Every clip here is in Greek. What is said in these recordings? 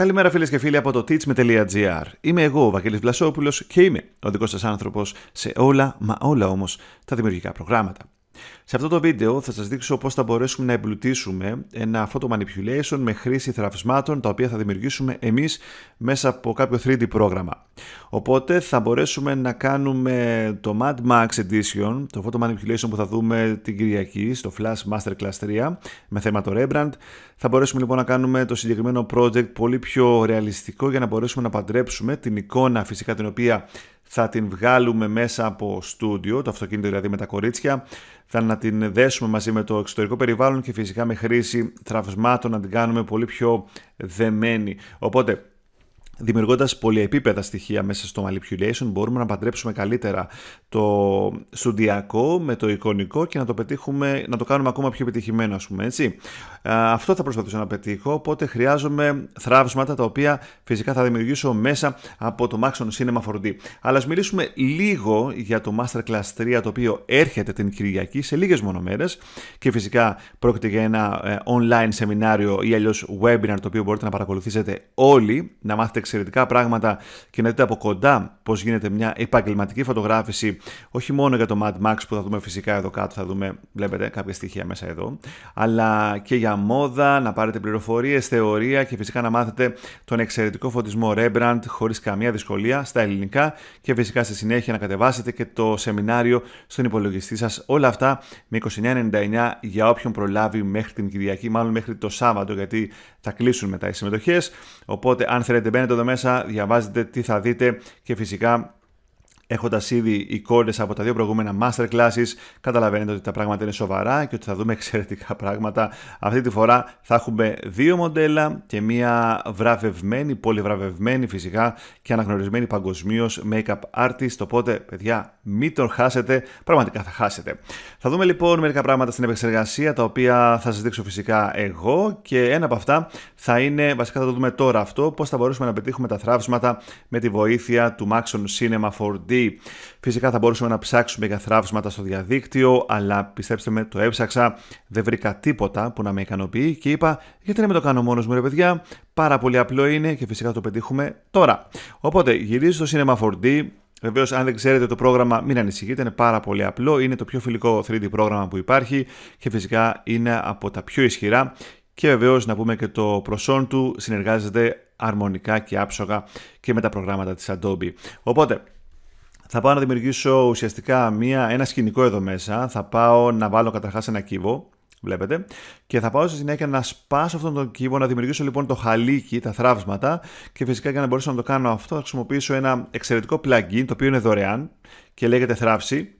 Καλημέρα φίλες και φίλοι από το teachme.gr. Είμαι εγώ ο Βαγγέλης Βλασόπουλος και είμαι ο δικός σας άνθρωπος σε όλα μα όλα όμως τα δημιουργικά προγράμματα. Σε αυτό το βίντεο θα σας δείξω πώς θα μπορέσουμε να εμπλουτίσουμε ένα photo manipulation με χρήση θραυσμάτων τα οποία θα δημιουργήσουμε εμείς μέσα από κάποιο 3D πρόγραμμα. Οπότε θα μπορέσουμε να κάνουμε το Mad Max Edition, το photo manipulation που θα δούμε την Κυριακή στο Flash Masterclass 3 με θέμα το Rembrandt. Θα μπορέσουμε λοιπόν να κάνουμε το συγκεκριμένο project πολύ πιο ρεαλιστικό για να μπορέσουμε να παντρέψουμε την εικόνα φυσικά την οποία θα την βγάλουμε μέσα από στούντιο, το αυτοκίνητο δηλαδή με τα κορίτσια, θα να την δέσουμε μαζί με το εξωτερικό περιβάλλον και φυσικά με χρήση τραυσμάτων να την κάνουμε πολύ πιο δεμένη. Οπότε δημιουργώντας πολυεπίπεδα στοιχεία μέσα στο manipulation, μπορούμε να παντρέψουμε καλύτερα το σουντιακό με το εικονικό και να το, πετύχουμε, να το κάνουμε ακόμα πιο επιτυχημένο, ας πούμε. Έτσι. Αυτό θα προσπαθήσω να πετύχω. Οπότε χρειάζομαι θράψματα τα οποία φυσικά θα δημιουργήσω μέσα από το Maxon Cinema 4D. Αλλά ας μιλήσουμε λίγο για το Masterclass 3, το οποίο έρχεται την Κυριακή σε λίγες μόνο μέρε Και φυσικά πρόκειται για ένα ε, online σεμινάριο ή αλλιώς webinar το οποίο μπορείτε να παρακολουθήσετε όλοι, να μάθετε εξαιρετικά πράγματα και να δείτε από κοντά πώς γίνεται μια επαγγελματική φωτογράφηση, όχι μόνο για το Mad Max που θα δούμε φυσικά εδώ κάτω, θα δούμε, βλέπετε, κάποια στοιχεία μέσα εδώ, αλλά και για μόδα, να πάρετε πληροφορίες, θεωρία και φυσικά να μάθετε τον εξαιρετικό φωτισμό Rembrandt χωρίς καμία δυσκολία στα ελληνικά και φυσικά στη συνέχεια να κατεβάσετε και το σεμινάριο στον υπολογιστή σας. Όλα αυτά με 29,99 για όποιον προλάβει μέχρι την Κυριακή, μάλλον μέχρι το Σάββατο, γιατί θα κλείσουν μετά οι συμμετοχές. Οπότε, αν θέλετε, μπαίνετε μέσα διαβάζετε τι θα δείτε και φυσικά έχοντας ήδη εικόνες από τα δύο προηγούμενα masterclasses, καταλαβαίνετε ότι τα πράγματα είναι σοβαρά και ότι θα δούμε εξαιρετικά πράγματα. Αυτή τη φορά θα έχουμε δύο μοντέλα και μία βραβευμένη, πολυβραβευμένη φυσικά και αναγνωρισμένη παγκοσμίως make-up artist. Οπότε, παιδιά, μην τον χάσετε, πραγματικά θα χάσετε. Θα δούμε λοιπόν μερικά πράγματα στην επεξεργασία τα οποία θα σας δείξω φυσικά εγώ και ένα από αυτά θα είναι, βασικά θα το δούμε τώρα αυτό, πώς θα μπορούσαμε να πετύχουμε τα θράψματα με τη βοήθεια του Maxon Cinema 4D. Φυσικά θα μπορούσαμε να ψάξουμε για θράψματα στο διαδίκτυο, αλλά πιστέψτε με, το έψαξα, δεν βρήκα τίποτα που να με ικανοποιεί και είπα, γιατί να με το κάνω μόνος μου, ρε παιδιά, πάρα πολύ απλό είναι και φυσικά το πετύχουμε τώρα. Οπότε γυρίζω στο Cinema 4D, Βεβαίως, αν δεν ξέρετε το πρόγραμμα, μην ανησυχείτε, είναι πάρα πολύ απλό. Είναι το πιο φιλικό 3D πρόγραμμα που υπάρχει και φυσικά είναι από τα πιο ισχυρά. Και βεβαίως, να πούμε και το προσόν του συνεργάζεται αρμονικά και άψογα και με τα προγράμματα της Adobe. Οπότε, θα πάω να δημιουργήσω ουσιαστικά μία, ένα σκηνικό εδώ μέσα. Θα πάω να βάλω καταρχάς ένα κύβο βλέπετε. Και θα πάω στη συνέχεια να σπάσω αυτόν τον κύβο, να δημιουργήσω λοιπόν το χαλίκι, τα θράψματα. Και φυσικά για να μπορέσω να το κάνω αυτό, θα χρησιμοποιήσω ένα εξαιρετικό plugin, το οποίο είναι δωρεάν και λέγεται θράψη.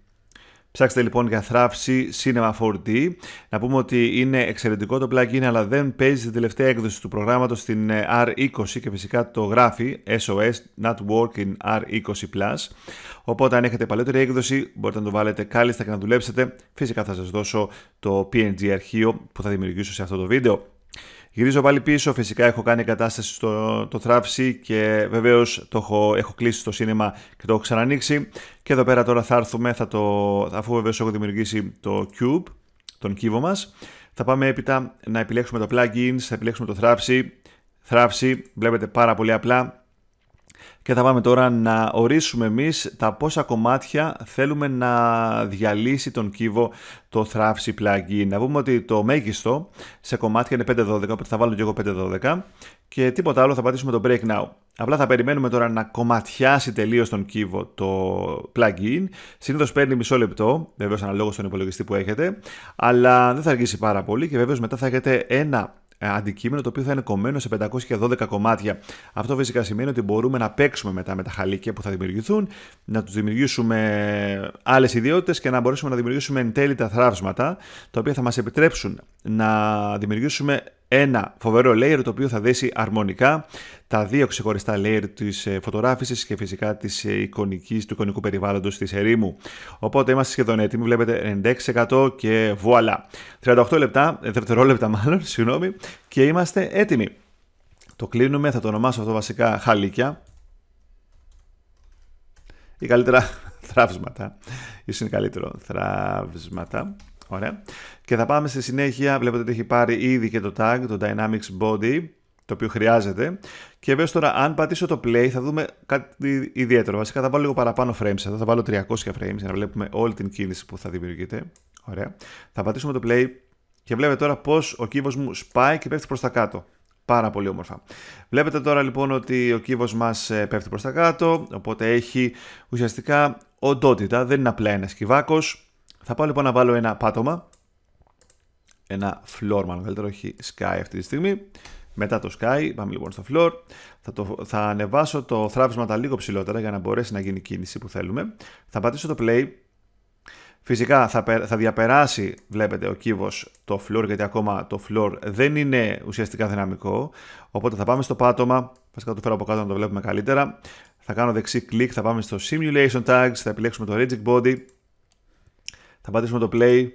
Ψάξτε λοιπόν για θράψη Cinema 4D. Να πούμε ότι είναι εξαιρετικό το plugin, αλλά δεν παίζει την τελευταία έκδοση του προγράμματος στην ε, R20 και φυσικά το γράφει SOS Not Working R20. Οπότε, αν έχετε παλαιότερη έκδοση, μπορείτε να το βάλετε κάλλιστα και να δουλέψετε. Φυσικά θα σας δώσω το PNG αρχείο που θα δημιουργήσω σε αυτό το βίντεο. Γυρίζω πάλι πίσω, φυσικά έχω κάνει κατάσταση στο το και βεβαίως το έχω, έχω κλείσει στο σίνεμα και το έχω ξανανοίξει. Και εδώ πέρα τώρα θα έρθουμε, θα το, αφού βεβαίως έχω δημιουργήσει το cube, τον κύβο μας, θα πάμε έπειτα να επιλέξουμε το plugins, θα επιλέξουμε το θράψη. Θράψη, βλέπετε πάρα πολύ απλά, και θα πάμε τώρα να ορίσουμε εμείς τα πόσα κομμάτια θέλουμε να διαλύσει τον κύβο το θράψι plugin. Να πούμε ότι το μέγιστο σε κομμάτια είναι 5-12, οπότε θα βάλω και εγώ 5-12 και τίποτα άλλο θα πατήσουμε το break now. Απλά θα περιμένουμε τώρα να κομματιάσει τελείως τον κύβο το plugin. Συνήθως παίρνει μισό λεπτό, βεβαίως αναλόγως στον υπολογιστή που έχετε, αλλά δεν θα αργήσει πάρα πολύ και βεβαίως μετά θα έχετε ένα ε, αντικείμενο το οποίο θα είναι κομμένο σε 512 κομμάτια. Αυτό φυσικά σημαίνει ότι μπορούμε να παίξουμε μετά με τα χαλίκια που θα δημιουργηθούν, να τους δημιουργήσουμε άλλες ιδιότητες και να μπορέσουμε να δημιουργήσουμε εν τέλει τα θράψματα, τα οποία θα μας επιτρέψουν να δημιουργήσουμε ένα φοβερό layer το οποίο θα δέσει αρμονικά τα δύο ξεχωριστά layer της ε, φωτογράφησης και φυσικά της ε, εικονικής, του εικονικού περιβάλλοντος της ερήμου. Οπότε είμαστε σχεδόν έτοιμοι, βλέπετε 96% και voilà. 38 λεπτά, ε, δευτερόλεπτα μάλλον, συγγνώμη, και είμαστε έτοιμοι. Το κλείνουμε, θα το ονομάσω αυτό βασικά χαλίκια ή καλύτερα θραύσματα. Ίσως είναι καλύτερο θραύσματα. Ωραία. Και θα πάμε στη συνέχεια, βλέπετε ότι έχει πάρει ήδη και το tag, το Dynamics Body, το οποίο χρειάζεται. Και βέβαια τώρα, αν πατήσω το play, θα δούμε κάτι ιδιαίτερο. Βασικά θα βάλω λίγο παραπάνω frames εδώ, θα βάλω 300 frames για να βλέπουμε όλη την κίνηση που θα δημιουργείται. Ωραία. Θα πατήσουμε το play και βλέπετε τώρα πώς ο κύβος μου σπάει και πέφτει προς τα κάτω. Πάρα πολύ όμορφα. Βλέπετε τώρα λοιπόν ότι ο κύβος μας ε, πέφτει προς τα κάτω, οπότε έχει ουσιαστικά οντότητα, δεν είναι απλά ένας θα πάω λοιπόν να βάλω ένα πάτωμα. Ένα floor, μάλλον καλύτερο, όχι sky αυτή τη στιγμή. Μετά το sky, πάμε λοιπόν στο floor. Θα, το, θα ανεβάσω το θράβισμα τα λίγο ψηλότερα για να μπορέσει να γίνει η κίνηση που θέλουμε. Θα πατήσω το play. Φυσικά θα, θα διαπεράσει, βλέπετε, ο κύβος το floor, γιατί ακόμα το floor δεν είναι ουσιαστικά δυναμικό. Οπότε θα πάμε στο πάτωμα, βασικά το φέρω από κάτω να το βλέπουμε καλύτερα. Θα κάνω δεξί κλικ, θα πάμε στο Simulation Tags, θα επιλέξουμε το Rigid Body, θα πατήσουμε το play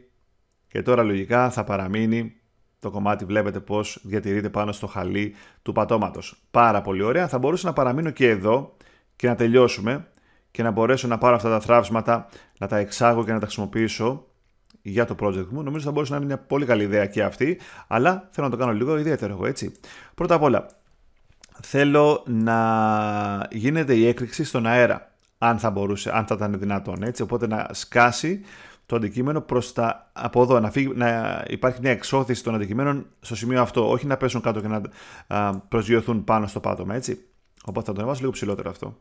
και τώρα λογικά θα παραμείνει το κομμάτι βλέπετε πως διατηρείται πάνω στο χαλί του πατώματος. Πάρα πολύ ωραία. Θα μπορούσα να παραμείνω και εδώ και να τελειώσουμε και να μπορέσω να πάρω αυτά τα θράψματα, να τα εξάγω και να τα χρησιμοποιήσω για το project μου. Νομίζω θα μπορούσε να είναι μια πολύ καλή ιδέα και αυτή, αλλά θέλω να το κάνω λίγο ιδιαίτερο εγώ, έτσι. Πρώτα απ' όλα, θέλω να γίνεται η έκρηξη στον αέρα, αν θα μπορούσε, αν θα ήταν δυνατόν, έτσι. Οπότε να σκάσει το αντικείμενο προς τα από εδώ. Να, υπάρχει μια εξώθηση των αντικειμένων στο σημείο αυτό. Όχι να πέσουν κάτω και να προσγειωθούν πάνω στο πάτωμα, έτσι. Οπότε θα το ανεβάσω λίγο ψηλότερο αυτό.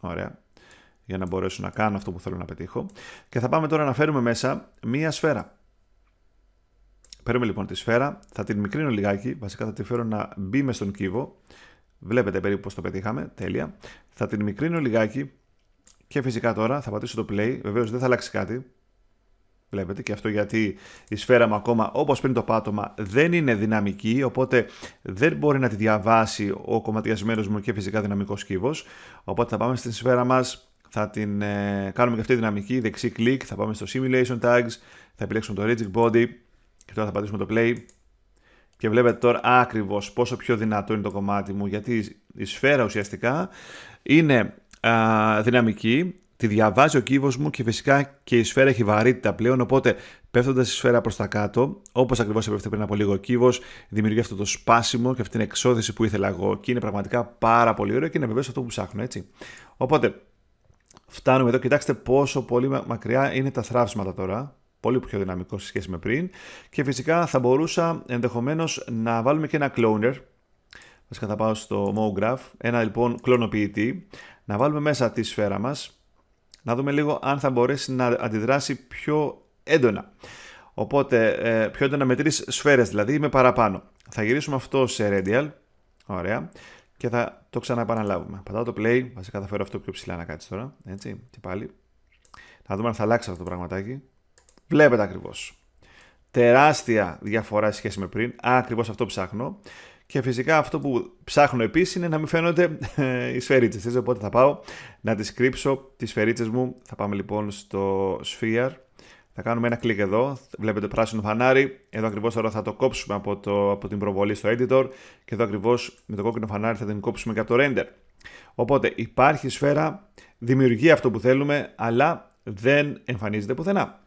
Ωραία. Για να μπορέσω να κάνω αυτό που θέλω να πετύχω. Και θα πάμε τώρα να φέρουμε μέσα μία σφαίρα. Παίρνουμε λοιπόν τη σφαίρα, θα την μικρύνω λιγάκι, βασικά θα τη φέρω να μπει μες στον κύβο. Βλέπετε περίπου πω το πετύχαμε, τέλεια. Θα την μικρύνω λιγάκι και φυσικά τώρα θα πατήσω το play, Βεβαίως δεν θα αλλάξει κάτι, Βλέπετε και αυτό γιατί η σφαίρα μου ακόμα όπως πριν το πάτωμα δεν είναι δυναμική οπότε δεν μπορεί να τη διαβάσει ο κομματιασμένος μου και φυσικά δυναμικός κύβος οπότε θα πάμε στην σφαίρα μας, θα την ε, κάνουμε και αυτή δυναμική, δεξί κλικ, θα πάμε στο simulation tags, θα επιλέξουμε το rigid body και τώρα θα πατήσουμε το play και βλέπετε τώρα ακριβώς πόσο πιο δυνατό είναι το κομμάτι μου γιατί η σφαίρα ουσιαστικά είναι δυναμική τη διαβάζει ο κύβος μου και φυσικά και η σφαίρα έχει βαρύτητα πλέον, οπότε πέφτοντας η σφαίρα προς τα κάτω, όπως ακριβώς έπεφτε πριν από λίγο ο κύβος, δημιουργεί αυτό το σπάσιμο και αυτή την εξώθηση που ήθελα εγώ και είναι πραγματικά πάρα πολύ ωραίο και είναι βεβαίως αυτό που ψάχνω, έτσι. Οπότε, φτάνουμε εδώ, κοιτάξτε πόσο πολύ μακριά είναι τα θράψματα τώρα, πολύ πιο δυναμικό σε σχέση με πριν και φυσικά θα μπορούσα ενδεχομένως να βάλουμε και ένα cloner, Βασικά θα πάω στο MoGraph, ένα λοιπόν κλωνοποιητή, να βάλουμε μέσα τη σφαίρα μας, να δούμε λίγο αν θα μπορέσει να αντιδράσει πιο έντονα. Οπότε, ε, πιο έντονα με τρεις σφαίρες δηλαδή με παραπάνω. Θα γυρίσουμε αυτό σε radial. Ωραία. Και θα το ξαναπαναλάβουμε. Πατάω το play. Βασικά θα φέρω αυτό πιο ψηλά να κάτσεις τώρα. Έτσι. Και πάλι. Να δούμε αν θα αλλάξει αυτό το πραγματάκι. Βλέπετε ακριβώς. Τεράστια διαφορά σχέση με πριν. Ακριβώς αυτό ψάχνω. Και φυσικά αυτό που ψάχνω επίσης είναι να μην φαίνονται ε, οι σφαιρίτσε. οπότε θα πάω να τις κρύψω τις σφαιρίτσε μου. Θα πάμε λοιπόν στο Sphere. Θα κάνουμε ένα κλικ εδώ. Βλέπετε πράσινο φανάρι. Εδώ ακριβώς τώρα θα το κόψουμε από, το, από την προβολή στο editor. Και εδώ ακριβώς με το κόκκινο φανάρι θα την κόψουμε και από το render. Οπότε υπάρχει σφαίρα, δημιουργεί αυτό που θέλουμε, αλλά δεν εμφανίζεται πουθενά.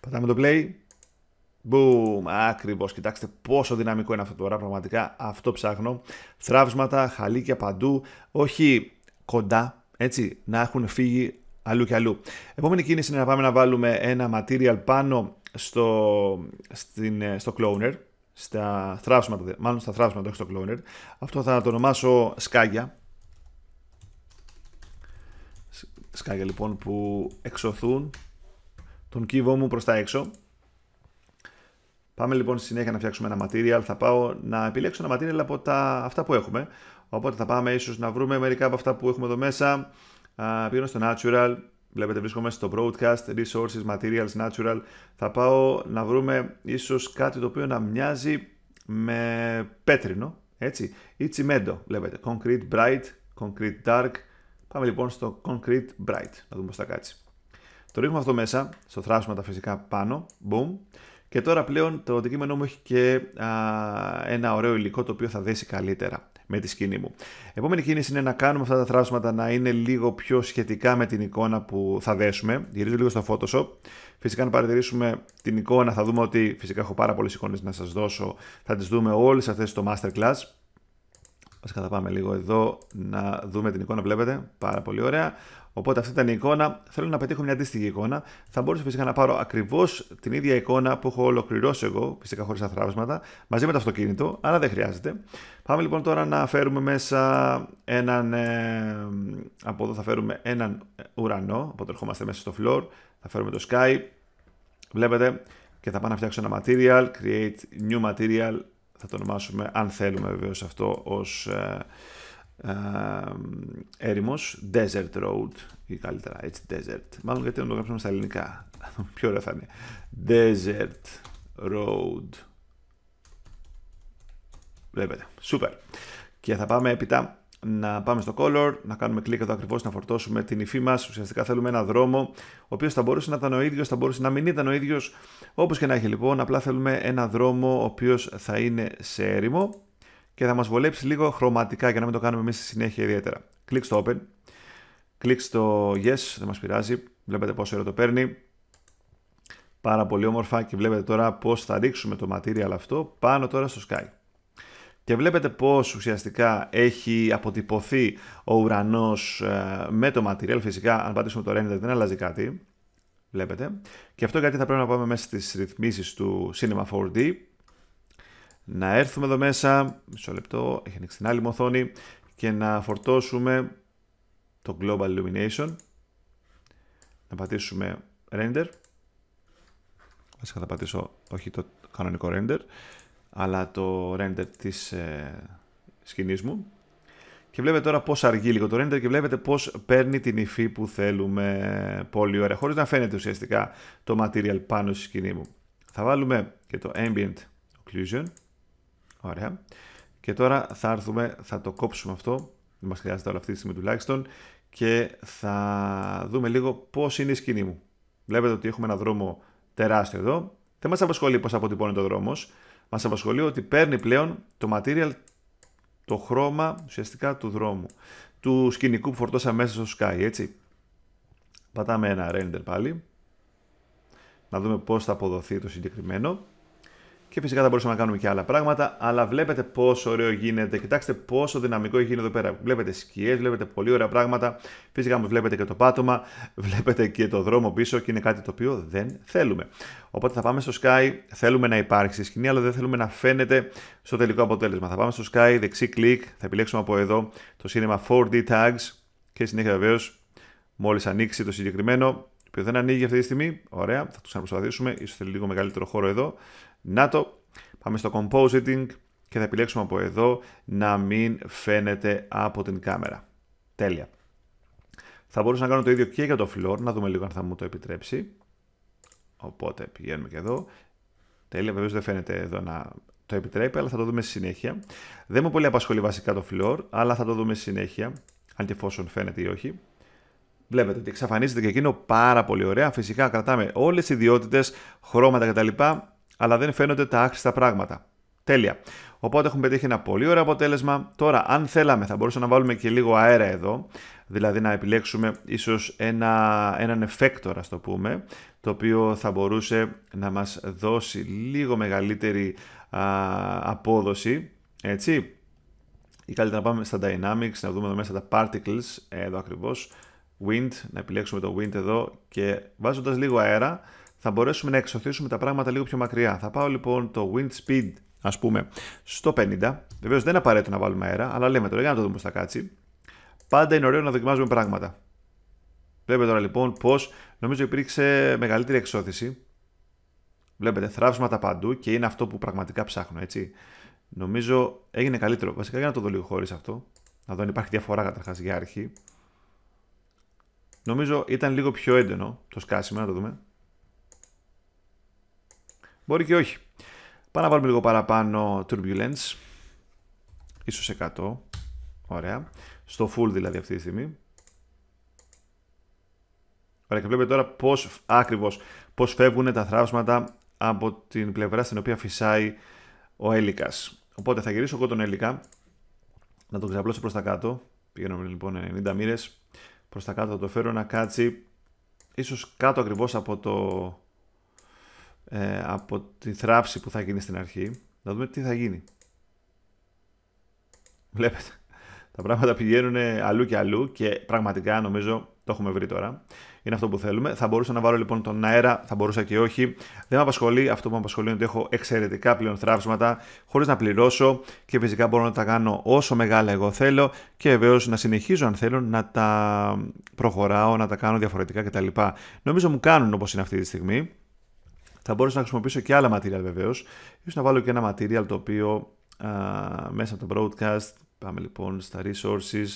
Πατάμε το play Μπούμ, ακριβώ. Κοιτάξτε πόσο δυναμικό είναι αυτό τώρα, Πραγματικά αυτό ψάχνω. Θραύσματα, χαλίκια παντού. Όχι κοντά, έτσι, να έχουν φύγει αλλού και αλλού. Επόμενη κίνηση είναι να πάμε να βάλουμε ένα material πάνω στο, στην, ε, στο cloner, στα θράψματα, μάλλον στα θράψματα, όχι στο cloner. Αυτό θα το ονομάσω σκάγια. Σκάγια λοιπόν που εξωθούν τον κύβο μου προς τα έξω. Πάμε λοιπόν στη συνέχεια να φτιάξουμε ένα material. Θα πάω να επιλέξω ένα material από αυτά που έχουμε. Οπότε θα πάμε ίσως να βρούμε μερικά από αυτά που έχουμε εδώ μέσα. Uh, πηγαίνω στο Natural, βλέπετε βρίσκομαι στο Broadcast, Resources, Materials, Natural. Θα πάω να βρούμε ίσως κάτι το οποίο να μοιάζει με πέτρινο, έτσι, ή τσιμέντο, βλέπετε. Concrete Bright, Concrete Dark. Πάμε λοιπόν στο Concrete Bright, να δούμε πώς θα κάτσει. Το ρίχνουμε αυτό μέσα, στο θράσμα τα φυσικά πάνω, boom. Και τώρα πλέον το αντικείμενό μου έχει και ένα ωραίο υλικό το οποίο θα δέσει καλύτερα με τη σκηνή μου. Επόμενη κίνηση είναι να κάνουμε αυτά τα θράσματα να είναι λίγο πιο σχετικά με την εικόνα που θα δέσουμε. Γυρίζω λίγο στο Photoshop. Φυσικά να παρατηρήσουμε την εικόνα θα δούμε ότι φυσικά έχω πάρα πολλές εικόνες να σας δώσω. Θα τις δούμε όλες αυτές στο Masterclass. Ας καταπάμε λίγο εδώ να δούμε την εικόνα, βλέπετε, πάρα πολύ ωραία. Οπότε αυτή ήταν η εικόνα. Θέλω να πετύχω μια αντίστοιχη εικόνα. Θα μπορούσα φυσικά να πάρω ακριβώς την ίδια εικόνα που έχω ολοκληρώσει εγώ, φυσικά χωρίς αθράβσματα, μαζί με το αυτοκίνητο, αλλά δεν χρειάζεται. Πάμε λοιπόν τώρα να φέρουμε μέσα έναν. Ε, από εδώ θα φέρουμε έναν ουρανό. Οπότε ερχόμαστε μέσα στο floor. Θα φέρουμε το sky. Βλέπετε. Και θα πάω να φτιάξω ένα material. Create new material. Θα το ονομάσουμε, αν θέλουμε βεβαίως αυτό, ως. Ε, έρημος, Desert Road ή καλύτερα έτσι Desert, μάλλον γιατί να το γράψουμε στα ελληνικά, πιο ωραία θα είναι. Desert Road. Βλέπετε, super. Και θα πάμε έπειτα να πάμε στο color, να κάνουμε κλικ εδώ ακριβώς, να φορτώσουμε την υφή μας. Ουσιαστικά θέλουμε ένα δρόμο, ο οποίος θα μπορούσε να ήταν ο ίδιος, θα μπορούσε να μην ήταν ο ίδιος, όπως και να έχει λοιπόν. Απλά θέλουμε ένα δρόμο ο οποίος θα είναι σε έρημο και θα μας βολέψει λίγο χρωματικά για να μην το κάνουμε εμείς στη συνέχεια ιδιαίτερα. Κλικ στο Open, κλικ στο Yes, δεν μας πειράζει, βλέπετε πόσο ωραίο το παίρνει. Πάρα πολύ όμορφα και βλέπετε τώρα πώς θα ρίξουμε το material αυτό πάνω τώρα στο Sky. Και βλέπετε πώς ουσιαστικά έχει αποτυπωθεί ο ουρανός ε, με το material. Φυσικά αν πατήσουμε το render δεν αλλάζει κάτι. Βλέπετε. Και αυτό γιατί θα πρέπει να πάμε μέσα στις ρυθμίσεις του Cinema 4D να έρθουμε εδώ μέσα, μισό λεπτό, έχει ανοίξει την άλλη μου οθόνη, και να φορτώσουμε το Global Illumination. Να πατήσουμε Render. Βασικά θα πατήσω όχι το κανονικό Render, αλλά το Render της ε, σκηνής μου. Και βλέπετε τώρα πώς αργεί λίγο το render και βλέπετε πώς παίρνει την υφή που θέλουμε πολύ ωραία, χωρίς να φαίνεται ουσιαστικά το material πάνω στη σκηνή μου. Θα βάλουμε και το ambient occlusion. Ωραία. Και τώρα θα έρθουμε, θα το κόψουμε αυτό, δεν μας χρειάζεται όλα αυτή τη στιγμή τουλάχιστον, και θα δούμε λίγο πώς είναι η σκηνή μου. Βλέπετε ότι έχουμε ένα δρόμο τεράστιο εδώ. Δεν μας απασχολεί πώς αποτυπώνεται το δρόμος. Μας απασχολεί ότι παίρνει πλέον το material, το χρώμα ουσιαστικά του δρόμου, του σκηνικού που φορτώσαμε μέσα στο Sky, έτσι. Πατάμε ένα render πάλι, να δούμε πώς θα αποδοθεί το συγκεκριμένο. Και φυσικά θα μπορούσαμε να κάνουμε και άλλα πράγματα, αλλά βλέπετε πόσο ωραίο γίνεται. Κοιτάξτε πόσο δυναμικό έχει γίνει εδώ πέρα. Βλέπετε σκιές, βλέπετε πολύ ωραία πράγματα. Φυσικά μου βλέπετε και το πάτωμα, βλέπετε και το δρόμο πίσω και είναι κάτι το οποίο δεν θέλουμε. Οπότε θα πάμε στο Sky, θέλουμε να υπάρξει σκηνή, αλλά δεν θέλουμε να φαίνεται στο τελικό αποτέλεσμα. Θα πάμε στο Sky, δεξί κλικ, θα επιλέξουμε από εδώ το συνδεμα 4 4D Tags και συνέχεια βεβαίως μόλις ανοίξει το συγκεκριμένο, το δεν ανοίγει αυτή τη στιγμή. Ωραία, θα το ξαναπροσπαθήσουμε, σω θέλει λίγο μεγαλύτερο χώρο εδώ. Να το. Πάμε στο compositing και θα επιλέξουμε από εδώ να μην φαίνεται από την κάμερα. Τέλεια. Θα μπορούσα να κάνω το ίδιο και για το floor, να δούμε λίγο αν θα μου το επιτρέψει. Οπότε πηγαίνουμε και εδώ. Τέλεια, βεβαίως δεν φαίνεται εδώ να το επιτρέπει, αλλά θα το δούμε στη συνέχεια. Δεν μου πολύ απασχολεί βασικά το floor, αλλά θα το δούμε στη συνέχεια, αν και εφόσον φαίνεται ή όχι. Βλέπετε ότι εξαφανίζεται και εκείνο πάρα πολύ ωραία. Φυσικά κρατάμε όλες τις ιδιότητες, χρώματα κτλ αλλά δεν φαίνονται τα άχρηστα πράγματα. Τέλεια. Οπότε έχουμε πετύχει ένα πολύ ωραίο αποτέλεσμα. Τώρα, αν θέλαμε, θα μπορούσαμε να βάλουμε και λίγο αέρα εδώ, δηλαδή να επιλέξουμε ίσως ένα, έναν εφέκτορα, το πούμε, το οποίο θα μπορούσε να μας δώσει λίγο μεγαλύτερη απόδοση, έτσι. Ή καλύτερα να πάμε στα Dynamics, να δούμε εδώ μέσα τα Particles, εδώ ακριβώς, Wind, να επιλέξουμε το Wind εδώ και βάζοντας λίγο αέρα, θα μπορέσουμε να εξωθήσουμε τα πράγματα λίγο πιο μακριά. Θα πάω λοιπόν το wind speed, ας πούμε, στο 50. Βεβαίως δεν είναι απαραίτητο να βάλουμε αέρα, αλλά λέμε τώρα για να το δούμε στα κάτσει. Πάντα είναι ωραίο να δοκιμάζουμε πράγματα. Βλέπετε τώρα λοιπόν πώς νομίζω υπήρξε μεγαλύτερη εξώθηση. Βλέπετε θράψματα παντού και είναι αυτό που πραγματικά ψάχνω, έτσι. Νομίζω έγινε καλύτερο. Βασικά για να το δω λίγο χωρίς αυτό. Να δω αν υπάρχει διαφορά καταρχάς για αρχή. Νομίζω ήταν λίγο πιο έντονο το σκάσιμο, να το δούμε. Μπορεί και όχι. Πάμε να βάλουμε λίγο παραπάνω turbulence. Ίσως 100. Ωραία. Στο full δηλαδή αυτή τη στιγμή. Ωραία και βλέπετε τώρα πώς ακριβώς πώς φεύγουν τα θράψματα από την πλευρά στην οποία φυσάει ο έλικας. Οπότε θα γυρίσω εγώ τον έλικα να τον ξαπλώσω προς τα κάτω. Πηγαίνουμε λοιπόν 90 μοίρες προς τα κάτω θα το φέρω να κάτσει ίσως κάτω ακριβώς από το ε, από τη θράψη που θα γίνει στην αρχή. Να δούμε τι θα γίνει. Βλέπετε. Τα πράγματα πηγαίνουν αλλού και αλλού και πραγματικά νομίζω το έχουμε βρει τώρα. Είναι αυτό που θέλουμε. Θα μπορούσα να βάλω λοιπόν τον αέρα, θα μπορούσα και όχι. Δεν με απασχολεί. Αυτό που με απασχολεί είναι ότι έχω εξαιρετικά πλέον θράψματα χωρίς να πληρώσω και φυσικά μπορώ να τα κάνω όσο μεγάλα εγώ θέλω και βεβαίως να συνεχίζω αν θέλω να τα προχωράω, να τα κάνω διαφορετικά κτλ. Νομίζω μου κάνουν όπως είναι αυτή τη στιγμή. Θα μπορούσα να χρησιμοποιήσω και άλλα material βεβαίως. Ίσως να βάλω και ένα material το οποίο α, μέσα από το broadcast. Πάμε λοιπόν στα resources.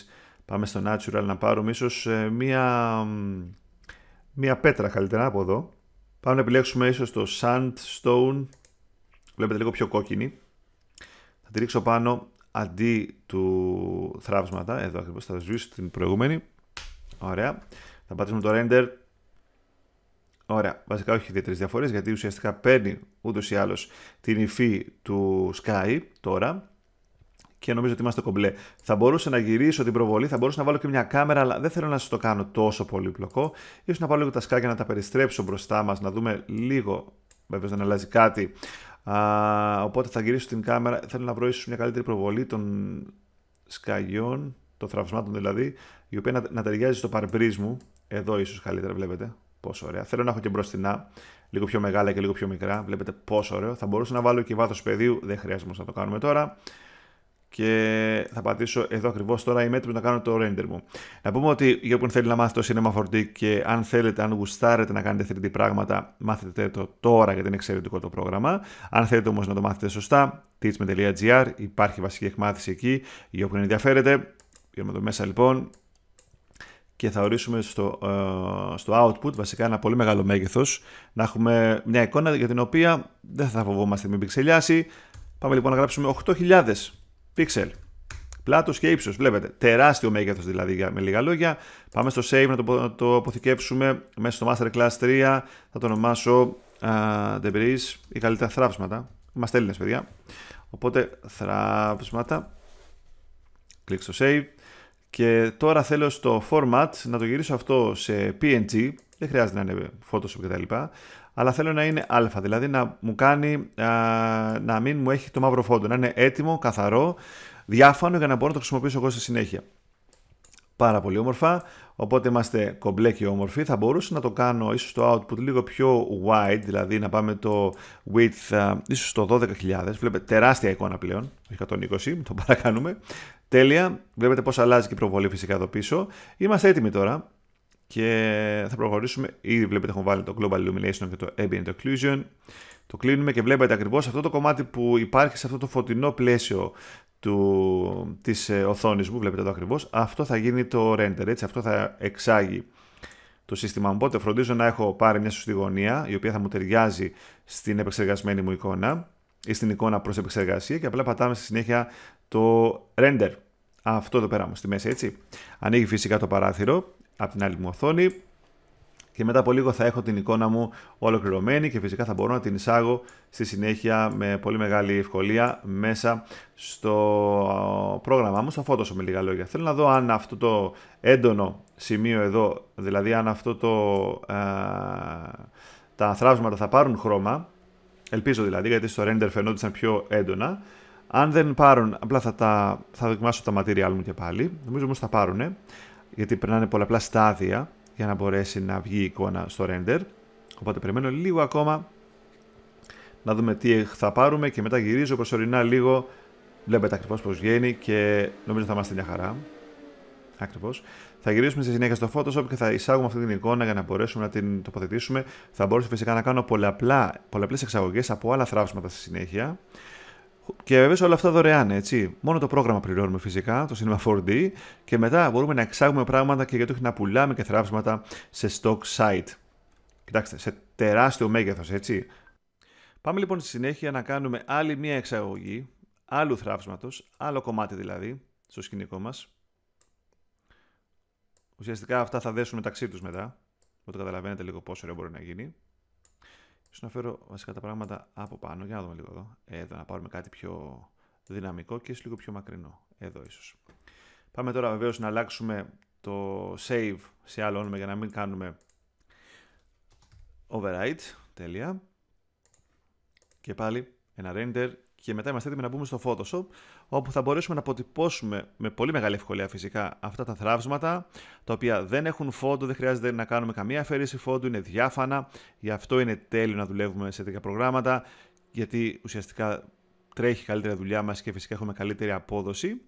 Πάμε στο natural να πάρουμε ίσως ε, μία, μία πέτρα καλύτερα από εδώ. Πάμε να επιλέξουμε ίσως το sandstone. Βλέπετε λίγο πιο κόκκινη. Θα τη ρίξω πάνω αντί του θράψματα. Εδώ ακριβώς θα σβήσω την προηγούμενη. Ωραία. Θα πατήσουμε το render. Ωραία, βασικά όχι ιδιαίτερες διαφορές γιατί ουσιαστικά παίρνει ούτως ή άλλως την υφή του Sky τώρα και νομίζω ότι είμαστε κομπλέ. Θα μπορούσα να γυρίσω την προβολή, θα μπορούσα να βάλω και μια κάμερα, αλλά δεν θέλω να σας το κάνω τόσο πολύπλοκο. σω να βάλω λίγο τα σκάκια να τα περιστρέψω μπροστά μας, να δούμε λίγο, βέβαια δεν αλλάζει κάτι. Α, οπότε θα γυρίσω την κάμερα. Θέλω να βρω ίσως μια καλύτερη προβολή των σκαγιών, των θραυσμάτων δηλαδή, η οποία να, να ταιριάζει στο παρμπρίζ μου. Εδώ ίσως καλύτερα, βλέπετε. Πόσο ωραία. Θέλω να έχω και μπροστινά, λίγο πιο μεγάλα και λίγο πιο μικρά. Βλέπετε πόσο ωραίο. Θα μπορούσα να βάλω και βάθος πεδίου, δεν χρειάζεται όμως να το κάνουμε τώρα. Και θα πατήσω εδώ ακριβώς τώρα είμαι έτοιμος να κάνω το render μου. Να πούμε ότι για όποιον θέλει να μάθει το Cinema 4D και αν θέλετε, αν γουστάρετε να κάνετε 3D πράγματα, μάθετε το τώρα γιατί είναι εξαιρετικό το πρόγραμμα. Αν θέλετε όμως να το μάθετε σωστά, teachme.gr υπάρχει βασική εκμάθηση εκεί για όποιον ενδιαφέρεται. Πήγαμε εδώ μέσα λοιπόν, και θα ορίσουμε στο, ε, στο output βασικά ένα πολύ μεγάλο μέγεθος να έχουμε μια εικόνα για την οποία δεν θα φοβόμαστε μην πιξελιάσει. Πάμε λοιπόν να γράψουμε 8.000 πίξελ. Πλάτος και ύψος. Βλέπετε, τεράστιο μέγεθος δηλαδή με λίγα λόγια. Πάμε στο save να το, το αποθηκεύσουμε μέσα στο Master Class 3. Θα το ονομάσω uh, debris ή καλύτερα θράψματα. Μα Έλληνες, παιδιά. Οπότε θράψματα. Κλικ στο save. Και τώρα θέλω στο format να το γυρίσω αυτό σε PNG, δεν χρειάζεται να είναι Photoshop κτλ. Αλλά θέλω να είναι αλφα δηλαδή να μου κάνει να μην μου έχει το μαύρο φόντο, να είναι έτοιμο, καθαρό, διάφανο για να μπορώ να το χρησιμοποιήσω εγώ στη συνέχεια. Πάρα πολύ όμορφα. Οπότε είμαστε κομπλέ και όμορφοι. Θα μπορούσα να το κάνω ίσως το output λίγο πιο wide, δηλαδή να πάμε το width ίσως το 12.000. Βλέπετε τεράστια εικόνα πλέον, 120, το παρακάνουμε. Τέλεια, βλέπετε πώς αλλάζει και η προβολή φυσικά εδώ πίσω. Είμαστε έτοιμοι τώρα και θα προχωρήσουμε. Ήδη βλέπετε έχουν βάλει το Global Illumination και το Ambient Occlusion το κλείνουμε και βλέπετε ακριβώς αυτό το κομμάτι που υπάρχει σε αυτό το φωτεινό πλαίσιο του, της ε, οθόνης μου, βλέπετε εδώ ακριβώς, αυτό θα γίνει το render, έτσι, αυτό θα εξάγει το σύστημα μου. Οπότε φροντίζω να έχω πάρει μια σωστή γωνία, η οποία θα μου ταιριάζει στην επεξεργασμένη μου εικόνα ή στην εικόνα προς επεξεργασία και απλά πατάμε στη συνέχεια το render. Αυτό εδώ πέρα μου στη μέση, έτσι. Ανοίγει φυσικά το παράθυρο από την άλλη μου οθόνη και μετά από λίγο θα έχω την εικόνα μου ολοκληρωμένη και φυσικά θα μπορώ να την εισάγω στη συνέχεια με πολύ μεγάλη ευκολία μέσα στο πρόγραμμά μου, στο Photoshop με λίγα λόγια. Θέλω να δω αν αυτό το έντονο σημείο εδώ, δηλαδή αν αυτό το, ε, τα θράψματα θα πάρουν χρώμα, ελπίζω δηλαδή γιατί στο render φαινόντουσαν πιο έντονα, αν δεν πάρουν, απλά θα, θα δοκιμάσω τα material μου και πάλι, νομίζω όμως θα πάρουν, γιατί περνάνε πολλαπλά στάδια για να μπορέσει να βγει η εικόνα στο render. Οπότε περιμένω λίγο ακόμα να δούμε τι θα πάρουμε και μετά γυρίζω προσωρινά λίγο. Βλέπετε ακριβώς πώς βγαίνει και νομίζω θα είμαστε μια χαρά. Ακριβώς. Θα γυρίσουμε στη συνέχεια στο Photoshop και θα εισάγουμε αυτή την εικόνα για να μπορέσουμε να την τοποθετήσουμε. Θα μπορούσα φυσικά να κάνω πολλαπλές εξαγωγές από άλλα θράψματα στη συνέχεια. Και βέβαια όλα αυτά δωρεάν, έτσι. Μόνο το πρόγραμμα πληρώνουμε φυσικά, το Cinema 4D, και μετά μπορούμε να εξάγουμε πράγματα και γιατί όχι να πουλάμε και θράψματα σε stock site. Κοιτάξτε, σε τεράστιο μέγεθος, έτσι. Πάμε λοιπόν στη συνέχεια να κάνουμε άλλη μία εξαγωγή, άλλου θράψματος, άλλο κομμάτι δηλαδή, στο σκηνικό μας. Ουσιαστικά αυτά θα δέσουν μεταξύ τους μετά, οπότε καταλαβαίνετε λίγο πόσο ωραίο μπορεί να γίνει να φέρω βασικά τα πράγματα από πάνω. Για να δούμε λίγο εδώ. Ε, εδώ να πάρουμε κάτι πιο δυναμικό και λίγο πιο μακρινό. Εδώ ίσως. Πάμε τώρα βεβαίως να αλλάξουμε το save σε άλλο όνομα για να μην κάνουμε override. Τέλεια. Και πάλι ένα render και μετά είμαστε έτοιμοι να μπούμε στο Photoshop όπου θα μπορέσουμε να αποτυπώσουμε με πολύ μεγάλη ευκολία φυσικά αυτά τα θράψματα, τα οποία δεν έχουν φόντο, δεν χρειάζεται να κάνουμε καμία αφαίρεση φόντου, είναι διάφανα, γι' αυτό είναι τέλειο να δουλεύουμε σε τέτοια προγράμματα, γιατί ουσιαστικά τρέχει καλύτερα δουλειά μας και φυσικά έχουμε καλύτερη απόδοση.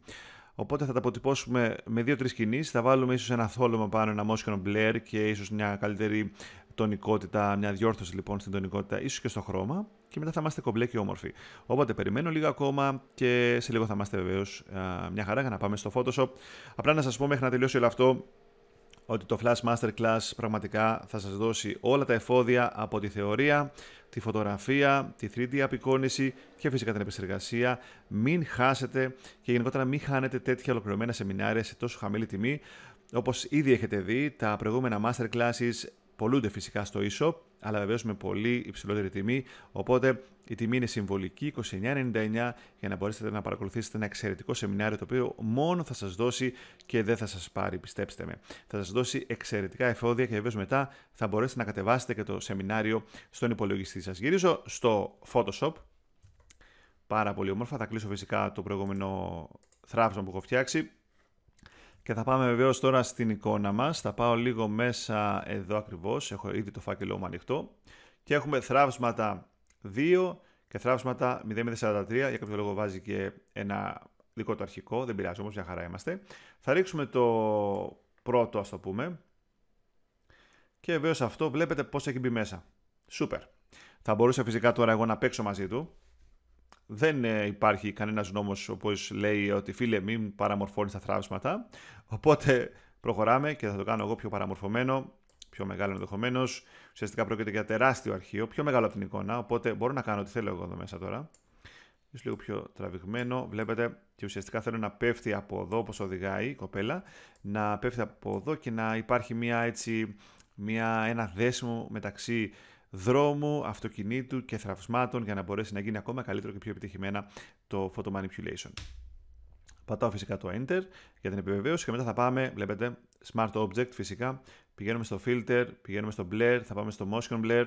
Οπότε θα τα αποτυπώσουμε με δύο-τρει κινήσεις. Θα βάλουμε ίσως ένα θόλωμα πάνω, ένα motion blur και ίσως μια καλύτερη τονικότητα, μια διόρθωση λοιπόν στην τονικότητα, ίσως και στο χρώμα. Και μετά θα είμαστε κομπλέ και όμορφοι. Οπότε περιμένω λίγο ακόμα και σε λίγο θα είμαστε βεβαίως μια χαρά για να πάμε στο Photoshop. Απλά να σας πω μέχρι να τελειώσει όλο αυτό ότι το Flash Masterclass πραγματικά θα σας δώσει όλα τα εφόδια από τη θεωρία τη φωτογραφία, τη 3D απεικόνηση και φυσικά την επεξεργασία. Μην χάσετε και γενικότερα μην χάνετε τέτοια ολοκληρωμένα σεμινάρια σε τόσο χαμηλή τιμή. Όπως ήδη έχετε δει, τα προηγούμενα masterclasses Πολλούνται φυσικά στο e-shop, αλλά βεβαίως με πολύ υψηλότερη τιμή. Οπότε η τιμή είναι συμβολική, 29,99 για να μπορέσετε να παρακολουθήσετε ένα εξαιρετικό σεμινάριο το οποίο μόνο θα σας δώσει και δεν θα σας πάρει, πιστέψτε με. Θα σας δώσει εξαιρετικά εφόδια και βεβαίως μετά θα μπορέσετε να κατεβάσετε και το σεμινάριο στον υπολογιστή σας. Γυρίζω στο Photoshop. Πάρα πολύ όμορφα. Θα κλείσω φυσικά το προηγούμενο θράψμα που έχω φτιάξει. Και θα πάμε βεβαίως τώρα στην εικόνα μας. Θα πάω λίγο μέσα εδώ ακριβώς. Έχω ήδη το φάκελό μου ανοιχτό. Και έχουμε θράψματα 2 και θράψματα 0,43. Για κάποιο λόγο βάζει και ένα δικό το αρχικό. Δεν πειράζει όμως, μια χαρά είμαστε. Θα ρίξουμε το πρώτο ας το πούμε. Και βεβαίως αυτό βλέπετε πώς έχει μπει μέσα. Σούπερ. Θα μπορούσα φυσικά τώρα εγώ να παίξω μαζί του δεν ε, υπάρχει κανένας νόμος όπως λέει ότι φίλε μην παραμορφώνεις τα θράψματα. Οπότε προχωράμε και θα το κάνω εγώ πιο παραμορφωμένο, πιο μεγάλο ενδεχομένως. Ουσιαστικά πρόκειται για τεράστιο αρχείο, πιο μεγάλο από την εικόνα, οπότε μπορώ να κάνω ό,τι θέλω εγώ εδώ μέσα τώρα. Είσαι λίγο πιο τραβηγμένο, βλέπετε και ουσιαστικά θέλω να πέφτει από εδώ όπως οδηγάει η κοπέλα, να πέφτει από εδώ και να υπάρχει μια έτσι, μια, ένα δέσιμο μεταξύ δρόμου, αυτοκινήτου και θραυσμάτων για να μπορέσει να γίνει ακόμα καλύτερο και πιο επιτυχημένα το photo manipulation. Πατάω φυσικά το Enter για την επιβεβαίωση και μετά θα πάμε, βλέπετε, Smart Object φυσικά. Πηγαίνουμε στο Filter, πηγαίνουμε στο Blur, θα πάμε στο Motion Blur.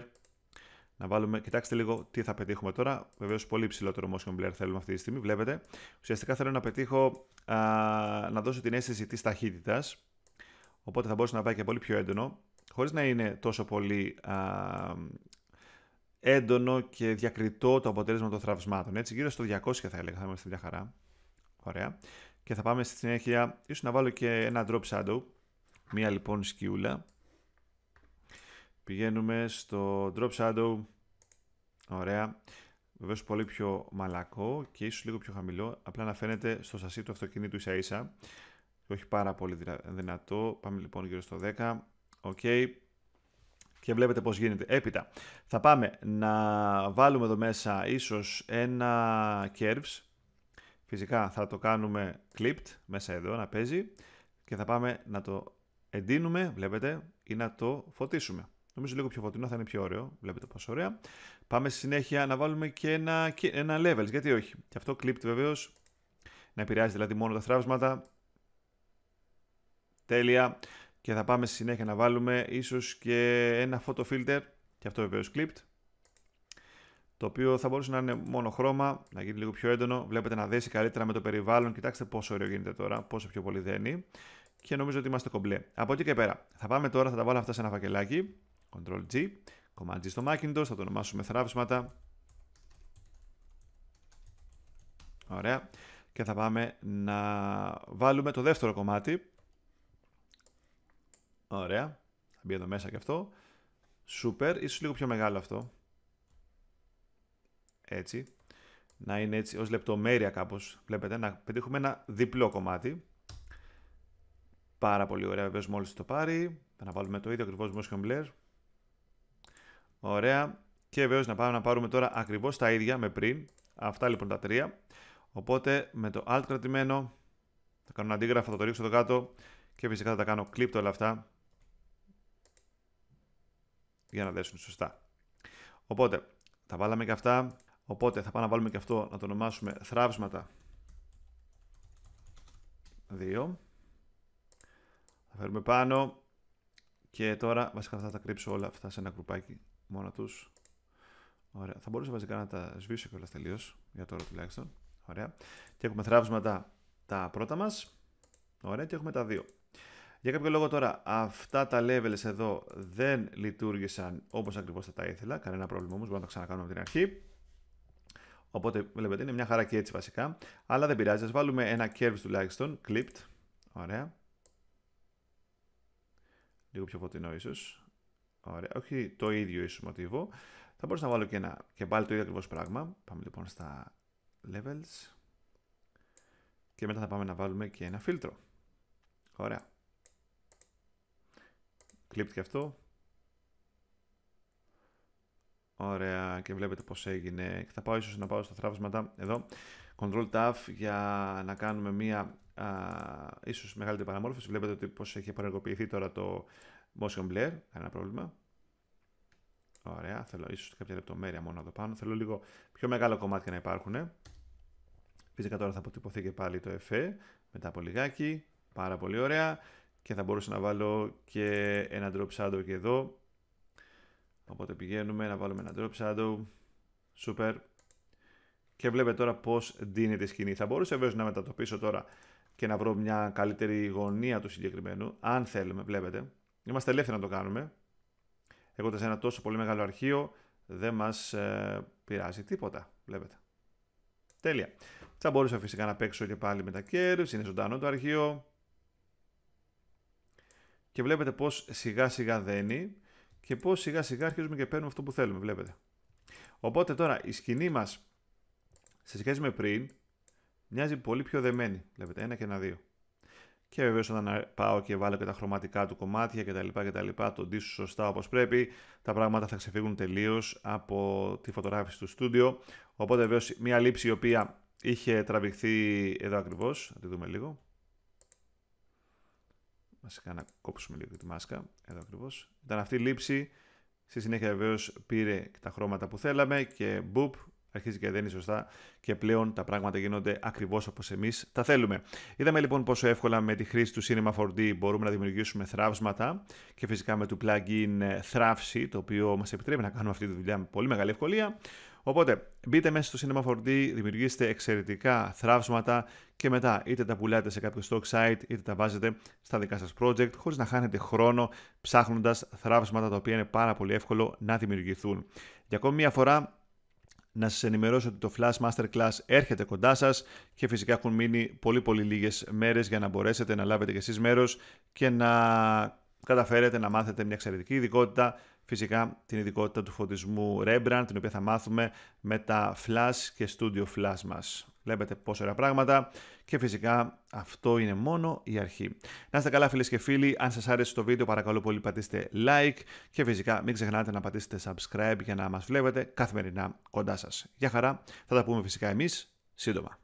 Να βάλουμε, κοιτάξτε λίγο τι θα πετύχουμε τώρα. Βεβαίως, πολύ ψηλότερο motion blur θέλουμε αυτή τη στιγμή. Βλέπετε. Ουσιαστικά θέλω να πετύχω α, να δώσω την αίσθηση της ταχύτητας. Οπότε θα μπορούσε να πάει και πολύ πιο έντονο χωρίς να είναι τόσο πολύ έντονο και διακριτό το αποτέλεσμα των θραυσμάτων. Έτσι, γύρω στο 200 θα έλεγα, θα είμαστε μια χαρά. Ωραία. Και θα πάμε στη συνέχεια, ίσως να βάλω και ένα drop shadow, μία λοιπόν σκιούλα. Πηγαίνουμε στο drop shadow, ωραία. Βεβαίως πολύ πιο μαλακό και ίσως λίγο πιο χαμηλό, απλά να φαίνεται στο σασί του αυτοκινήτου ίσα ίσα. Όχι πάρα πολύ δυνατό, πάμε λοιπόν γύρω στο 10. Okay. Και βλέπετε πώς γίνεται. Έπειτα θα πάμε να βάλουμε εδώ μέσα ίσως ένα curves. Φυσικά θα το κάνουμε clipped μέσα εδώ να παίζει και θα πάμε να το εντείνουμε, βλέπετε, ή να το φωτίσουμε. Νομίζω λίγο πιο φωτεινό θα είναι πιο ωραίο. Βλέπετε πόσο ωραία. Πάμε στη συνέχεια να βάλουμε και ένα, ένα levels. Γιατί όχι. Και αυτό clipped βεβαίως. Να επηρεάζει δηλαδή μόνο τα θράψματα. Τέλεια και θα πάμε στη συνέχεια να βάλουμε ίσως και ένα photo filter και αυτό βεβαίως clipped το οποίο θα μπορούσε να είναι μόνο χρώμα, να γίνει λίγο πιο έντονο. Βλέπετε να δέσει καλύτερα με το περιβάλλον. Κοιτάξτε πόσο ωραίο γίνεται τώρα, πόσο πιο πολύ δένει. Και νομίζω ότι είμαστε κομπλέ. Από εκεί και πέρα, θα πάμε τώρα, θα τα βάλω αυτά σε ένα φακελάκι. Ctrl G, Command G στο Macintosh, θα το ονομάσουμε θράψματα. Ωραία. Και θα πάμε να βάλουμε το δεύτερο κομμάτι Ωραία. Θα μπει εδώ μέσα και αυτό. Σούπερ. Ίσως λίγο πιο μεγάλο αυτό. Έτσι. Να είναι έτσι ως λεπτομέρεια κάπως. Βλέπετε να πετύχουμε ένα διπλό κομμάτι. Πάρα πολύ ωραία βεβαίως μόλις το πάρει. Θα να βάλουμε το ίδιο ακριβώς motion blur. Ωραία. Και βεβαίως να πάμε να πάρουμε τώρα ακριβώς τα ίδια με πριν. Αυτά λοιπόν τα τρία. Οπότε με το alt κρατημένο θα κάνω αντίγραφο, θα το ρίξω εδώ κάτω και φυσικά θα τα κάνω clip όλα αυτά για να δέσουν σωστά. Οπότε, τα βάλαμε και αυτά. Οπότε θα πάμε να βάλουμε και αυτό να το ονομάσουμε θράψματα 2. Θα φέρουμε πάνω και τώρα βασικά θα τα κρύψω όλα αυτά σε ένα κρουπάκι μόνα τους. Ωραία. Θα μπορούσα βασικά να τα σβήσω όλα τελείως για τώρα τουλάχιστον. Ωραία. Και έχουμε θράψματα τα πρώτα μας. Ωραία. Και έχουμε τα δύο. Για κάποιο λόγο τώρα αυτά τα levels εδώ δεν λειτουργήσαν όπως ακριβώς θα τα ήθελα. Κανένα πρόβλημα όμως, μπορούμε να τα ξανακάνουμε από την αρχή. Οπότε βλέπετε είναι μια χαρά και έτσι βασικά. Αλλά δεν πειράζει, ας βάλουμε ένα curves τουλάχιστον, clipped. Ωραία. Λίγο πιο φωτεινό ίσως. Ωραία. Όχι το ίδιο ίσως μοτίβο. Θα μπορούσα να βάλω και, ένα, και πάλι το ίδιο ακριβώς πράγμα. Πάμε λοιπόν στα levels. Και μετά θα πάμε να βάλουμε και ένα φίλτρο. Ωραία κλείπτει αυτό. Ωραία και βλέπετε πώς έγινε. Θα πάω ίσως να πάω στα θράψματα εδώ. Control Tab για να κάνουμε μία α, ίσως μεγαλύτερη παραμόρφωση. Βλέπετε ότι πώς έχει παρεργοποιηθεί τώρα το Motion Blur. Κανένα πρόβλημα. Ωραία, θέλω ίσως κάποια λεπτομέρεια μόνο εδώ πάνω. Θέλω λίγο πιο μεγάλο κομμάτι να υπάρχουν. Φυσικά τώρα θα αποτυπωθεί και πάλι το εφέ. Μετά από λιγάκι. Πάρα πολύ ωραία και θα μπορούσα να βάλω και ένα drop shadow και εδώ. Οπότε πηγαίνουμε να βάλουμε ένα drop shadow. Super. Και βλέπετε τώρα πώς δίνεται η σκηνή. Θα μπορούσα βέβαια να μετατοπίσω τώρα και να βρω μια καλύτερη γωνία του συγκεκριμένου, αν θέλουμε, βλέπετε. Είμαστε ελεύθεροι να το κάνουμε. έχοντας ένα τόσο πολύ μεγάλο αρχείο, δεν μας ε, πειράζει τίποτα, βλέπετε. Τέλεια. Θα μπορούσα φυσικά να παίξω και πάλι με τα curves, είναι ζωντανό το αρχείο και βλέπετε πώς σιγά σιγά δένει και πώς σιγά σιγά αρχίζουμε και παίρνουμε αυτό που θέλουμε, βλέπετε. Οπότε τώρα η σκηνή μας σε σχέση με πριν μοιάζει πολύ πιο δεμένη, βλέπετε, ένα και ένα δύο. Και βεβαίως όταν πάω και βάλω και τα χρωματικά του κομμάτια κτλ. το ντύσω σωστά όπως πρέπει, τα πράγματα θα ξεφύγουν τελείως από τη φωτογράφηση του στούντιο. Οπότε βεβαίως μια λήψη η οποία είχε τραβηχθεί εδώ ακριβώς, να τη δούμε λίγο, Βασικά να κόψουμε λίγο τη μάσκα. Εδώ ακριβώς. Ήταν αυτή η λήψη. Στη συνέχεια βεβαίως πήρε τα χρώματα που θέλαμε και μπουπ, αρχίζει και δεν είναι σωστά και πλέον τα πράγματα γίνονται ακριβώς όπως εμείς τα θέλουμε. Είδαμε λοιπόν πόσο εύκολα με τη χρήση του Cinema 4D μπορούμε να δημιουργήσουμε θράψματα και φυσικά με το plugin θράψη, το οποίο μας επιτρέπει να κάνουμε αυτή τη δουλειά με πολύ μεγάλη ευκολία. Οπότε μπείτε μέσα στο Cinema 4D, δημιουργήστε εξαιρετικά θραύσματα και μετά είτε τα πουλάτε σε κάποιο stock site είτε τα βάζετε στα δικά σας project χωρίς να χάνετε χρόνο ψάχνοντας θραύσματα τα οποία είναι πάρα πολύ εύκολο να δημιουργηθούν. Για ακόμη μια φορά να σας ενημερώσω ότι το Flash Masterclass έρχεται κοντά σας και φυσικά έχουν μείνει πολύ πολύ λίγες μέρες για να μπορέσετε να λάβετε και εσείς μέρος και να καταφέρετε να μάθετε μια εξαιρετική ειδικότητα, φυσικά την ειδικότητα του φωτισμού Rembrandt, την οποία θα μάθουμε με τα flash και studio flash μας. Βλέπετε πόσο ωραία πράγματα και φυσικά αυτό είναι μόνο η αρχή. Να είστε καλά φίλες και φίλοι, αν σας άρεσε το βίντεο παρακαλώ πολύ πατήστε like και φυσικά μην ξεχνάτε να πατήσετε subscribe για να μας βλέπετε καθημερινά κοντά σας. Για χαρά, θα τα πούμε φυσικά εμείς σύντομα.